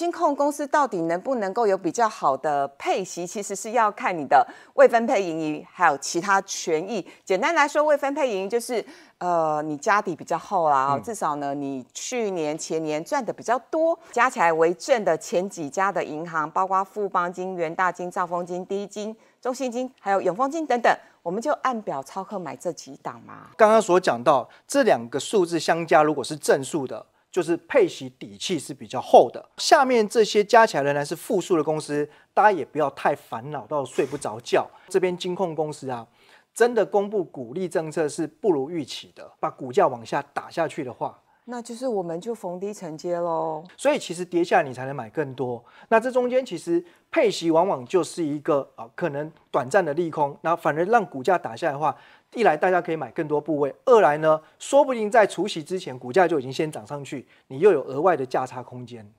金控公司到底能不能够有比较好的配息？其实是要看你的未分配盈余，还有其他权益。简单来说，未分配盈余就是呃，你家底比较厚啦至少呢，你去年前年赚的比较多，加起来为正的前几家的银行，包括富邦金、元大金、兆丰金、第一金、中信金，还有永丰金等等，我们就按表操课买这几档嘛。刚刚所讲到这两个数字相加，如果是正数的。就是配息底气是比较厚的，下面这些加起来仍然是负数的公司，大家也不要太烦恼到睡不着觉。这边金控公司啊，真的公布股利政策是不如预期的，把股价往下打下去的话。那就是我们就逢低承接喽，所以其实跌下你才能买更多。那这中间其实配息往往就是一个啊，可能短暂的利空。那反而让股价打下来的话，一来大家可以买更多部位，二来呢，说不定在除息之前股价就已经先涨上去，你又有额外的价差空间。